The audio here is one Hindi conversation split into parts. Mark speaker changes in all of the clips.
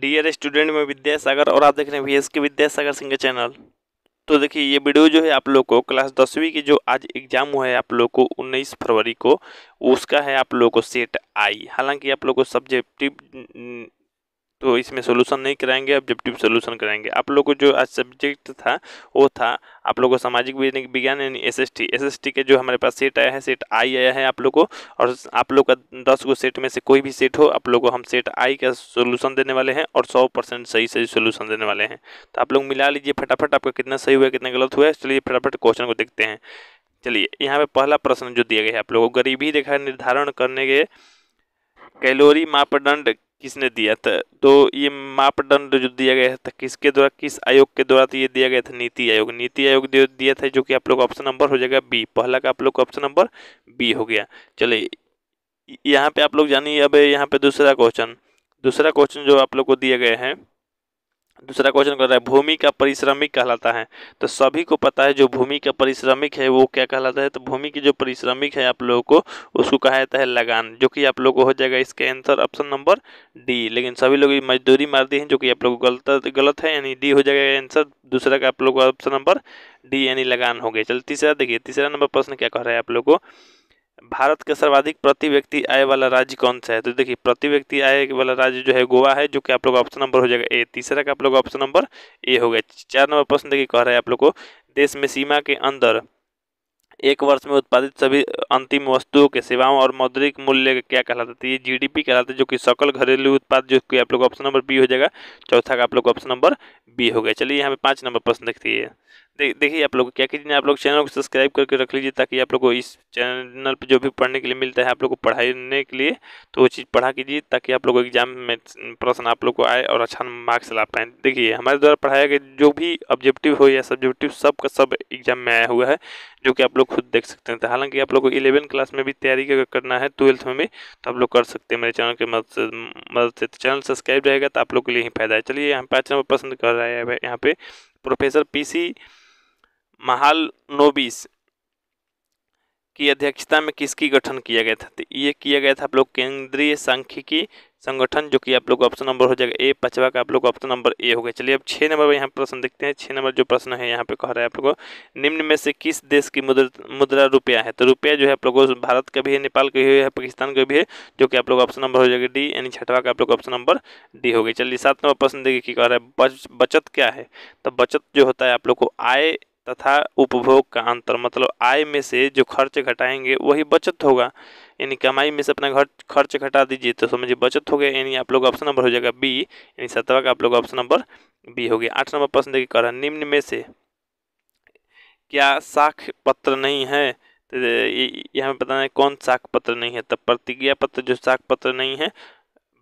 Speaker 1: डियर स्टूडेंट में विद्यासागर और आप देख रहे हैं वी एस के विद्यासागर सिंह चैनल तो देखिए ये वीडियो जो है आप लोग को क्लास दसवीं की जो आज एग्ज़ाम हुआ है आप लोग को उन्नीस फरवरी को उसका है आप लोग को सेट आई हालांकि आप लोग को सब्जेक्टिव तो इसमें सोल्यूशन नहीं कराएंगे ऑब्जेक्टिव सोल्यूशन कराएंगे आप लोग को जो आज सब्जेक्ट था वो था आप लोगों को सामाजिक विज्ञान यानी S S T S S T के जो हमारे पास सेट आया है सेट आई आया है आप लोग को और आप लोग का दस गो सेट में से कोई भी सेट हो आप लोग को हम सेट आई का सोल्यूशन देने वाले हैं और सौ परसेंट सही सही सोल्यूशन देने वाले हैं तो आप लोग मिला लीजिए फटाफट आपका कितना सही हुआ कितना गलत हुआ है चलिए फटाफट क्वेश्चन को देखते हैं चलिए यहाँ पे पहला प्रश्न जो दिया गया है आप लोगों को गरीबी रेखा निर्धारण करने के कैलोरी मापदंड किसने दिया था तो ये मापदंड जो दिया गया था किसके द्वारा किस आयोग के द्वारा तो ये दिया गया था नीति आयोग नीति आयोग दिया था जो कि आप लोग ऑप्शन नंबर हो जाएगा बी पहला का आप लोग ऑप्शन नंबर बी हो गया चलिए यहाँ पे आप लोग जानिए अब यहाँ पे दूसरा क्वेश्चन दूसरा क्वेश्चन जो आप लोग को दिया गया है दूसरा क्वेश्चन कर रहा है भूमि का परिश्रमिक कहलाता है तो सभी को पता है जो भूमि का परिश्रमिक है वो क्या कहलाता है तो भूमि की जो परिश्रमिक है आप लोगों को उसको कहा जाता है लगान जो कि आप लोगों को हो जाएगा इसके आंसर ऑप्शन नंबर डी लेकिन सभी लोग मजदूरी मार दी हैं जो कि आप लोग गलत गलत है यानी डी हो जाएगा आंसर दूसरा का आप लोग ऑप्शन नंबर डी यानी लगान हो गया चल तीसरा देखिए तीसरा नंबर प्रश्न क्या कह रहा है आप लोग को भारत का सर्वाधिक प्रति व्यक्ति आय वाला राज्य कौन सा है तो देखिए प्रति व्यक्ति आय वाला राज्य जो है गोवा है जो कि आप लोग ऑप्शन नंबर हो जाएगा ए तीसरा का आप लोग ऑप्शन नंबर ए हो गया चार नंबर प्रश्न देखिए कह रहे हैं आप लोग को देश में सीमा के अंदर एक वर्ष में उत्पादित सभी अंतिम वस्तुओं के सेवाओं और मौद्रिक मूल्य क्या कहलाता है ये जीडीपी कहलाता है जो कि सकल घरेलू उत्पाद जो कि आप लोग ऑप्शन नंबर बी हो जाएगा चौथा का आप लोग ऑप्शन नंबर बी हो गया चलिए यहाँ पे पाँच नंबर प्रश्न देखते हैं देखिए आप लोग क्या कीजिए आप लोग चैनल को सब्सक्राइब करके रख लीजिए ताकि आप लोग को इस चैनल पर जो भी पढ़ने के लिए मिलता है आप लोग को पढ़ाने के लिए तो वो चीज़ पढ़ा कीजिए ताकि आप लोग एग्जाम में प्रश्न आप लोग को आए और अच्छा मार्क्स ला पाएँ देखिए हमारे द्वारा पढ़ाया गया जो भी ऑब्जेक्टिव हो या सब्जेक्टिव सब का सब एग्जाम में आया हुआ है जो कि आप लोग खुद देख सकते हैं तो हालांकि आप लोग को इलेवन क्लास में भी तैयारी अगर करना है ट्वेल्थ में भी तो आप लोग कर सकते हैं मेरे चैनल के मदद से मदद से तो चैनल सब्सक्राइब रहेगा तो आप लोग के लिए ही फायदा है चलिए यहाँ पाँच नंबर पसंद कर रहा है यहाँ पे प्रोफेसर पीसी महाल नोबिस की अध्यक्षता में किसकी गठन किया गया था तो ये किया गया था आप लोग केंद्रीय सांख्यिकी संगठन जो कि आप लोग ऑप्शन नंबर हो जाएगा ए पचवा का आप लोग ऑप्शन नंबर ए हो गया चलिए अब छः नंबर पर यहाँ प्रश्न देखते हैं छः नंबर जो प्रश्न है यहाँ पे कह रहा है आप लोगों निम्न में से किस देश की मुद्रा मुद्रा रुपया है तो रुपया जो है आप लोगों भारत का भी है नेपाल का भी है पाकिस्तान का भी है जो कि आप लोग ऑप्शन नंबर हो जाएगा डी यानी छठवा का आप लोग ऑप्शन नंबर डी हो गया चलिए सात नंबर प्रश्न देखिए कि कह रहा है बचत क्या है तो बचत जो होता है आप लोग को आय तथा उपभोग का अंतर मतलब आय में से जो खर्च घटाएंगे वही बचत होगा यानी कमाई में से अपना घर खर्च घटा दीजिए तो समझिए बचत हो गया यानी आप लोग ऑप्शन नंबर हो जाएगा बी यानी सतवा का आप लोग ऑप्शन नंबर बी हो गया आठ नंबर प्रश्न देखिए कर निम्न में से क्या साख पत्र नहीं है तो यहाँ पे बताना है कौन साख पत्र नहीं है तब तो प्रतिज्ञा पत्र जो साख पत्र नहीं है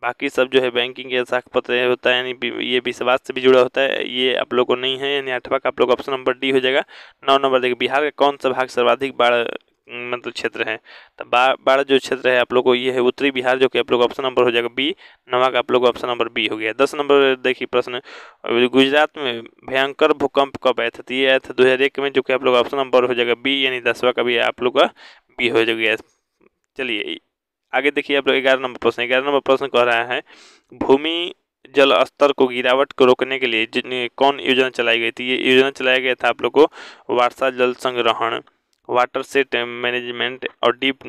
Speaker 1: बाकी सब जो है बैंकिंग के साख पत्र होता है यानी ये विश्वास से भी जुड़ा होता है ये आप लोग को नहीं है यानी आठवा का आप लोग ऑप्शन नंबर डी हो जाएगा नौ नंबर देखिए बिहार का कौन सा भाग सर्वाधिक बाढ़ मतलब क्षेत्र है तो बाढ़ जो क्षेत्र है आप लोग को ये है उत्तरी बिहार जो कि आप लोग ऑप्शन नंबर हो जाएगा बी नवा का आप लोग ऑप्शन नंबर बी हो गया दस नंबर देखिए प्रश्न गुजरात में भयंकर भूकंप कब आया था तो ये आया था दो में जो कि आप लोग ऑप्शन नंबर हो जाएगा बी यानी दसवा का भी आप लोग का बी हो जाएगा चलिए आगे देखिए आप लोग ग्यारह नंबर प्रश्न ग्यारह नंबर प्रश्न कह रहा है भूमि जल स्तर को गिरावट को रोकने के लिए कौन योजना चलाई गई थी ये योजना चलाया गया था आप लोग को वर्षा जल संग्रहण वाटर सेट मैनेजमेंट और डीप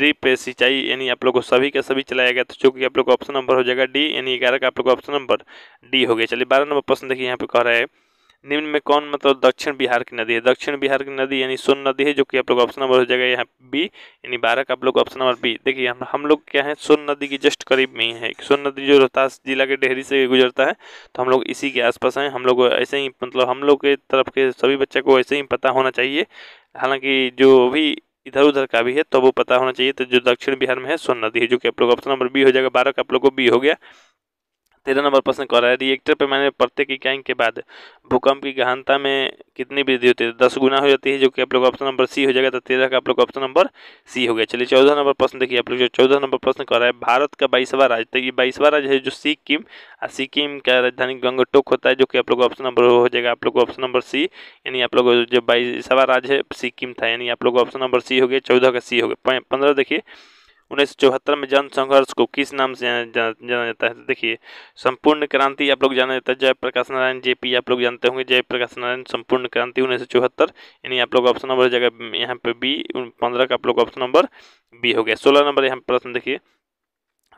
Speaker 1: डीप सिंचाई यानी आप लोग को सभी का सभी चलाया गया था जो कि आप लोग का ऑप्शन नंबर हो जाएगा डी यानी ग्यारह का आप लोग को ऑप्शन नंबर डी हो गया चलिए बारह नंबर प्रश्न देखिए यहाँ पे कह रहा है निम्न में कौन मतलब दक्षिण बिहार की नदी है दक्षिण बिहार की नदी यानी सोन नदी है जो कि आप लोग ऑप्शन नंबर हो जाएगा यहाँ बी यानी बारह का आप लोग ऑप्शन नंबर बी देखिए हम हम लोग क्या है सोन नदी के जस्ट करीब में ही है सोन नदी जो रोहतास जिला के डेहरी से गुजरता है तो हम लोग इसी के आसपास हैं हम लोग ऐसे ही मतलब हम लोग के तरफ के सभी बच्चे को ऐसे ही पता होना चाहिए हालांकि जो भी इधर उधर का भी है तो वो पता होना चाहिए तो जो दक्षिण बिहार में है सोन नदी है जो कि आप लोग ऑप्शन नंबर बी हो जाएगा बारह का आप लोग को बी हो गया तेरह नंबर प्रश्न कर रहा है रिएक्टर पर मैंने प्रत्येक इकाई के बाद भूकंप की गहनता में कितनी वृद्धि होती है दस गुना हो जाती है जो कि आप लोग ऑप्शन नंबर सी हो जाएगा तो तेरह का आप लोग ऑप्शन नंबर सी हो गया चलिए चौदह नंबर प्रश्न देखिए आप लोग जो चौदह नंबर प्रश्न कर रहा है भारत का बाईसवा राज्य तो ये बाईसवा राज्य है जो सिक्किम और सिक्किम का राजधानी गंगटोक होता है जो कि आप लोग ऑप्शन नंबर हो जाएगा आप लोग ऑप्शन नंबर सी यानी आप लोग जो बाईसवा राज्य है सिक्किम था यानी आप लोग ऑप्शन नंबर सी हो गया चौदह का सी हो गया पंद्रह देखिए उन्नीस में जन संघर्ष को किस नाम से जाना जाता है तो देखिए संपूर्ण क्रांति आप लोग जाना जाता है जयप्रकाश नारायण जेपी आप लोग जानते होंगे जयप्रकाश नारायण संपूर्ण क्रांति उन्नीस यानी आप लोग ऑप्शन नंबर जगह यहाँ पे बी पंद्रह का आप लोग ऑप्शन नंबर बी हो गया सोलह नंबर यहाँ प्रश्न देखिए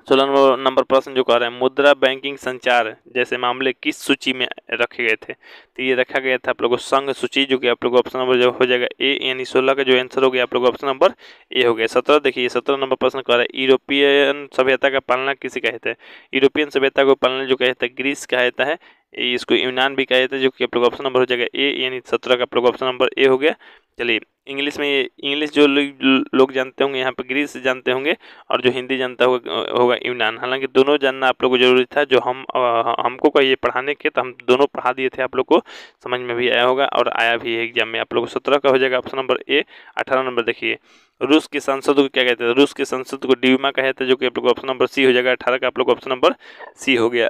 Speaker 1: सोलह नंबर नंबर प्रश्न जो कह रहे हैं मुद्रा बैंकिंग संचार जैसे मामले किस सूची में रखे गए थे तो ये रखा गया था आप लोगों को संघ सूची जो कि आप लोगों को ऑप्शन नंबर जो हो जाएगा ए यानी सोलह का जो आंसर हो गया आप लोगों को ऑप्शन नंबर ए हो गया सत्रह देखिए सत्रह नंबर प्रश्न कह रहा है यूरोपियन सभ्यता का पालना किसे कहते हैं यूरोपियन सभ्यता को पालना जो कहता है ग्रीस कहा जाता है इसको यूनान भी कहा जाता है जो कि आप लोग ऑप्शन नंबर हो जाएगा ए यानी सत्रह का आप लोग ऑप्शन नंबर ए हो गया चलिए इंग्लिश में ये इंग्लिश जो लोग लो जानते होंगे यहाँ पर ग्रीस जानते होंगे और जो हिंदी जानता होगा होगा यूनान हालांकि दोनों जानना आप लोग को जरूरी था जो हम आ, हमको कहिए पढ़ाने के तो हम दोनों पढ़ा दिए थे आप लोग को समझ में भी आया होगा और आया भी है एग्जाम में आप लोग को सत्रह का हो जाएगा ऑप्शन नंबर ए अठारह नंबर देखिए रूस के सांसद को क्या कहते हैं रूस के सांसद को डीमा कहते हैं जो कि आप लोग ऑप्शन नंबर सी हो जाएगा अठारह का आप लोग ऑप्शन नंबर सी हो गया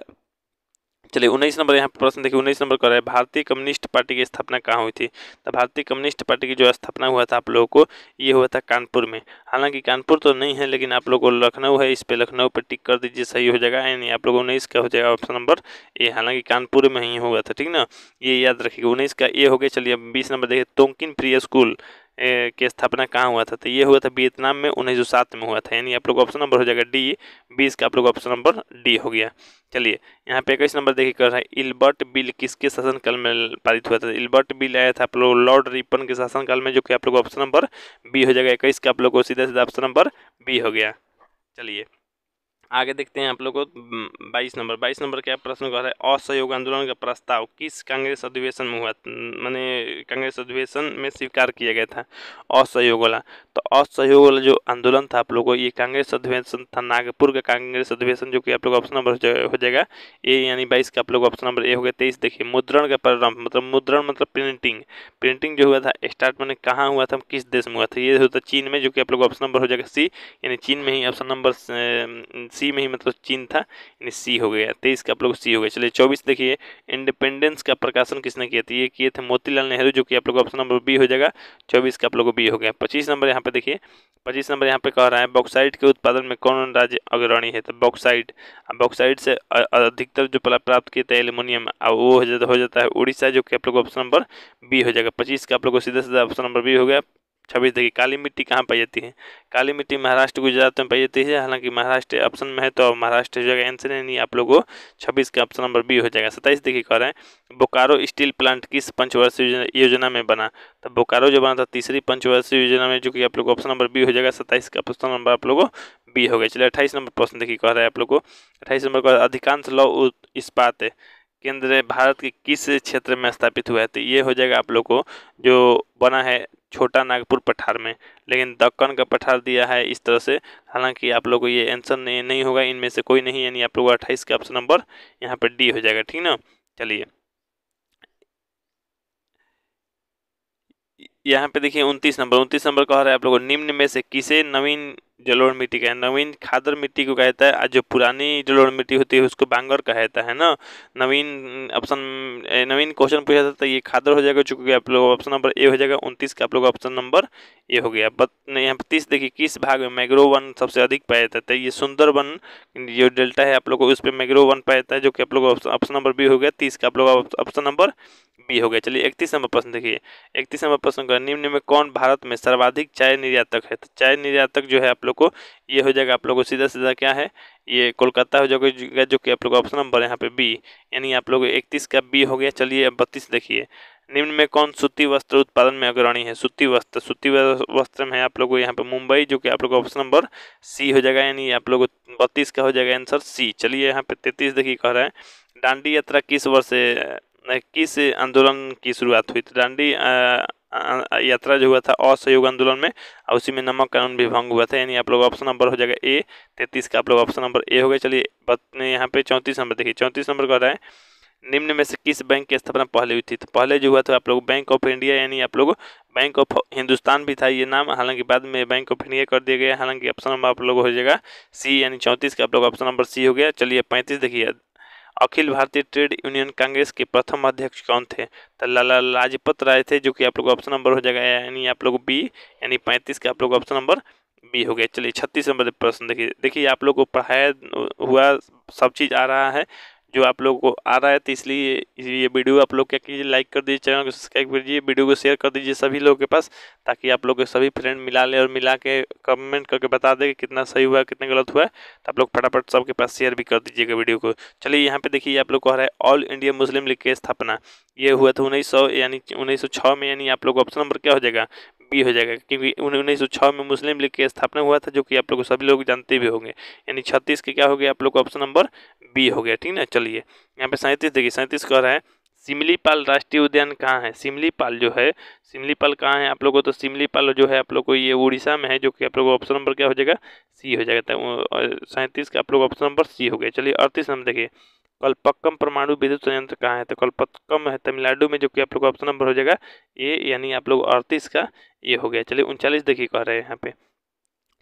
Speaker 1: चलिए उन्नीस नंबर यहाँ पर प्रश्न देखिए उन्नीस नंबर कर है भारतीय कम्युनिस्ट पार्टी की स्थापना कहाँ हुई थी तो भारतीय कम्युनिस्ट पार्टी की जो स्थापना हुआ था आप लोगों को ये हुआ था कानपुर में हालांकि कानपुर तो नहीं है लेकिन आप लोगों को लखनऊ है इस पर लखनऊ पर टिक कर दीजिए सही हो जाएगा यानी आप लोग उन्नीस का हो जाएगा ऑप्शन नंबर ए हालांकि कानपुर में ही हुआ था ठीक ना ये याद रखिएगा उन्नीस का ए हो गया चलिए बीस नंबर देखिए तोंकिन प्रिय स्कूल की स्थापना कहाँ हुआ था तो ये हुआ था वियतनाम में उन्नीस में हुआ था यानी आप लोग ऑप्शन नंबर हो जाएगा डी बीस का आप लोग ऑप्शन नंबर डी हो गया चलिए यहाँ पे इक्कीस नंबर देखिए कर रहा है इल्बर्ट बिल किसके शासनकाल में पारित हुआ था इल्बर्ट बिल आया था आप लोग लॉर्ड रिपन के शासनकाल में जो कि आप लोग ऑप्शन नंबर बी हो जाएगा इक्कीस का आप लोग को सीधा सीधा ऑप्शन नंबर बी हो गया चलिए आगे देखते हैं आप लोग को बाईस नंबर बाईस नंबर क्या प्रश्न कर हैं असहयोग आंदोलन का प्रस्ताव किस कांग्रेस अधिवेशन में हुआ मैंने कांग्रेस अधिवेशन में स्वीकार किया गया था असहयोग वाला तो असहयोग वाला जो आंदोलन था आप लोग को ये कांग्रेस अधिवेशन था नागपुर का कांग्रेस अधिवेशन जो कि आप लोग ऑप्शन नंबर हो जाएगा ए यानी बाईस का आप लोग ऑप्शन नंबर ए हो गया तेईस देखिए मुद्रण का प्रारंभ मतलब मुद्रण मतलब प्रिंटिंग प्रिंटिंग जो हुआ था स्टार्ट मैंने कहाँ हुआ था किस देश में हुआ था ये होता चीन में जो कि आप लोग ऑप्शन नंबर हो जाएगा सी यानी चीन में ही ऑप्शन नंबर सी में ही मतलब चीन था यानी सी हो गया तेईस का आप लोग सी हो गया चलिए चौबीस देखिए इंडिपेंडेंस का प्रकाशन किसने किया था ये किए थे मोतीलाल नेहरू जो कि आप लोग ऑप्शन नंबर बी हो जाएगा चौबीस का आप लोग बी हो गया पच्चीस नंबर यहाँ पे देखिए पच्चीस नंबर यहाँ पे कह रहा है बॉक्साइड के उत्पादन में कौन राज्य अग्रणी है तो बॉक्साइड बॉक्साइड से अधिकतर जो प्राप्त किए थे एल्यूमिनियम वो हो जाता है उड़ीसा जो कि आप लोग ऑप्शन नंबर बी हो जाएगा पच्चीस का आप लोग को सीधा सीधा ऑप्शन नंबर बी हो गया छब्बीस देखिए काली मिट्टी कहाँ पाई जाती है काली मिट्टी महाराष्ट्र गुजरात में पाई जाती है हालांकि महाराष्ट्र ऑप्शन में है तो महाराष्ट्र हो जाएगा आंसर नहीं आप लोगों को छब्बीस का ऑप्शन नंबर बी हो जाएगा सत्ताईस देखिए कह रहे हैं बोकारो स्टील प्लांट किस पंचवर्षीय योजना में बना तो बोकारो जो बना था तीसरी पंचवर्षीय योजना में जो कि आप लोग ऑप्शन नंबर बी हो जाएगा सत्ताईस का ऑप्शन नंबर आप लोगों को बी हो गया चलिए अट्ठाईस नंबर प्रश्न देखिए कह रहे हैं आप लोग को अट्ठाईस नंबर का अधिकांश लौ इस्पात है केंद्र भारत के किस क्षेत्र में स्थापित हुआ है तो ये हो जाएगा आप लोग को जो बना है छोटा नागपुर पठार में लेकिन दक्कन का पठार दिया है इस तरह से हालांकि आप लोग को ये आंसर नहीं, नहीं होगा इनमें से कोई नहीं यानी आप लोग को अट्ठाईस का ऑप्शन नंबर यहाँ पर डी हो जाएगा ठीक ना चलिए यहाँ पे देखिए उनतीस नंबर उनतीस नंबर कह रहा है आप लोगों निम्न में से किसे नवीन जलोढ़ मिट्टी का नवीन खादर मिट्टी को कहता है जो पुरानी जलोढ़ मिट्टी होती है उसको बांगर कहता है ना नवीन ऑप्शन नवीन क्वेश्चन पूछा था तो ये खादर हो जाएगा चूंकि आप लोग ऑप्शन नंबर ए हो जाएगा उनतीस का आप लोग ऑप्शन नंबर ए हो गया बत यहाँ पर तीस देखिए किस भाग में मैग्रो वन सबसे अधिक पाया जाता है तो ये सुंदर वन जो डेल्टा है आप लोग को उस पर मैग्रो वन पाया जाता है जो कि आप लोग ऑप्शन नंबर बी हो गया तीस का आप लोग ऑप्शन नंबर पी हो गया चलिए इकतीस नंबर प्रश्न देखिए इकतीस नंबर प्रश्न का निम्न में कौन भारत में सर्वाधिक चाय निर्यातक है तो चाय निर्यातक जो है आप लोग को ये हो जाएगा आप लोग को सीधा सीधा क्या है ये कोलकाता हो जाएगा जो कि आप लोग ऑप्शन नंबर यहाँ पे बी यानी आप लोग इकतीस का बी हो गया चलिए अब बत्तीस देखिए निम्न में कौन सूती वस्त्र उत्पादन में अग्रणी है सूती वस्त्र सूती वस्त्र में है आप लोगों यहाँ पे मुंबई जो कि आप लोग ऑप्शन नंबर सी हो जाएगा यानी आप लोग बत्तीस का हो जाएगा आंसर सी चलिए यहाँ पे तैतीस देखिए कह रहे हैं डांडी यात्रा किस वर्ष किस आंदोलन की शुरुआत हुई थी तो दांडी यात्रा जो हुआ था असहयोग आंदोलन में और उसी में नमक कानून भी भंग हुआ था यानी आप लोग ऑप्शन नंबर हो जाएगा ए तैंतीस का आप लोग ऑप्शन नंबर ए हो गया चलिए यहाँ पे चौंतीस नंबर देखिए चौंतीस नंबर कह रहा है निम्न में से किस बैंक की स्थापना पहले हुई थी तो पहले जो हुआ था आप लोग बैंक ऑफ इंडिया यानी आप लोग बैंक ऑफ हिंदुस्तान भी था ये नाम हालांकि बाद में बैंक ऑफ इंडिया कर दिया गया हालांकि ऑप्शन नंबर आप लोग हो जाएगा सी यानी चौंतीस का आप लोग ऑप्शन नंबर सी हो गया चलिए पैंतीस देखिए अखिल भारतीय ट्रेड यूनियन कांग्रेस के प्रथम अध्यक्ष कौन थे तो लाला लाजपत राय थे जो कि आप लोग ऑप्शन नंबर हो जाएगा यानी आप लोग बी यानी पैंतीस के आप लोग ऑप्शन नंबर बी हो गया चलिए छत्तीस नंबर प्रश्न देखिए देखिए आप लोग को पढ़ाया हुआ सब चीज़ आ रहा है जो आप लोगों को आ रहा है तो इसलिए ये वीडियो आप लोग क्या कीजिए लाइक कर दीजिए चैनल को सब्सक्राइब कर दीजिए वीडियो को शेयर कर दीजिए सभी लोगों के पास ताकि आप लोग के सभी फ्रेंड मिला लें और मिला के कमेंट करके बता दें कि कितना सही हुआ कितना गलत हुआ है तो आप लोग फटाफट सबके पास शेयर भी कर दीजिएगा वीडियो को चलिए यहाँ पे देखिए आप लोग कह रहा है ऑल इंडिया मुस्लिम लीग की स्थापना ये हुआ था उन्नीस यानी उन्नीस में यानी आप लोग ऑप्शन नंबर क्या हो जाएगा बी हो जाएगा क्योंकि उन्नीस सौ छः में मुस्लिम लीग की स्थापना हुआ था जो कि आप लोग सभी लोग जानते भी होंगे यानी छत्तीस के क्या हो गया आप लोग ऑप्शन नंबर बी हो गया ठीक ना चलिए यहाँ पे सैंतीस देखिए सैंतीस कह रहा है सिमलीपाल राष्ट्रीय उद्यान कहाँ है सिमलीपाल जो है सिमलीपाल कहाँ है आप लोगों को तो सिमलीपाल जो है आप लोग को ये उड़ीसा में है जो कि आप लोगों को ऑप्शन नंबर क्या हो जाएगा सी हो जाएगा तो सैंतीस का आप लोग ऑप्शन नंबर सी हो गया चलिए अड़तीस नंबर देखिए कल्पक्कम परमाणु विद्युत संयंत्र कहाँ है तो कल्पक्कम है तमिलनाडु में जो कि आप लोग ऑप्शन नंबर हो जाएगा ए यानी आप लोग अड़तीस का ये हो गया चलिए उनचालीस देखिए कह रहे हैं यहाँ पे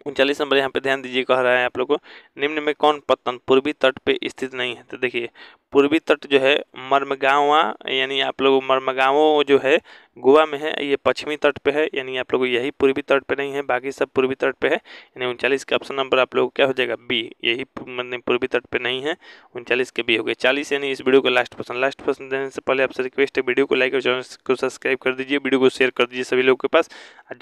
Speaker 1: उनचालीस नंबर यहाँ पे ध्यान दीजिए कह रहा है आप लोग को निम्न में कौन पत्तन पूर्वी तट पे स्थित नहीं है तो देखिए पूर्वी तट जो है मर्मगावा यानी आप लोग मर्मगावो जो है गोवा में है ये पश्चिमी तट पे है यानी आप लोग यही पूर्वी तट पे नहीं है बाकी सब पूर्वी तट पे है यानी उनचालीस के ऑप्शन नंबर आप लोग क्या हो जाएगा बी यही मतलब पूर्वी तट पे नहीं है उनचालीस के बी हो गए चालीस यानी इस वीडियो को लास्ट पसंद लास्ट पसंद देने से पहले आपसे रिक्वेस्ट है वीडियो को लाइक और चैनल को सब्सक्राइब कर दीजिए वीडियो को शेयर कर दीजिए सभी लोगों के पास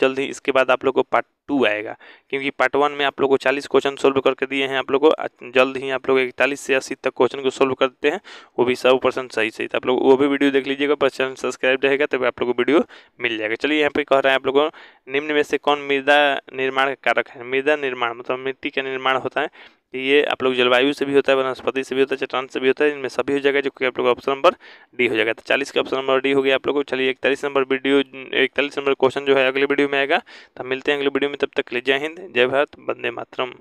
Speaker 1: जल्द ही इसके बाद आप लोग को पार्ट टू आएगा क्योंकि पार्ट वन में आप लोग को चालीस क्वेश्चन सोल्व करके दिए हैं आप लोग को जल्द ही आप लोग इकतालीस से अस्सी तक क्वेश्चन को सोल्व करते हैं हैं वो भी सौ परसेंट सही सही था आप लोग वो भी वीडियो देख लीजिएगा पर चैनल सब्सक्राइब रहेगा तभी आप लोग को वीडियो मिल जाएगा चलिए यहाँ पे कह रहे हैं आप लोगों निम्न में से कौन मृदा निर्माण का कारक है मृदा निर्माण मतलब मिट्टी का निर्माण होता है ये आप लोग जलवायु से भी होता है वनस्पति से भी होता है चट्टान से भी होता है इनमें सभी हो जाएगा जो कि आप लोग ऑप्शन नंबर डी हो जाएगा तो चालीस का ऑप्शन नंबर डी हो गया आप लोगों को चलिए इकतालीस नंबर वीडियो इकतालीस नंबर क्वेश्चन जो है अगले वीडियो में आएगा तो मिलते हैं अगले वीडियो में तब तक ले जय हिंद जय भारत वंदे मातरम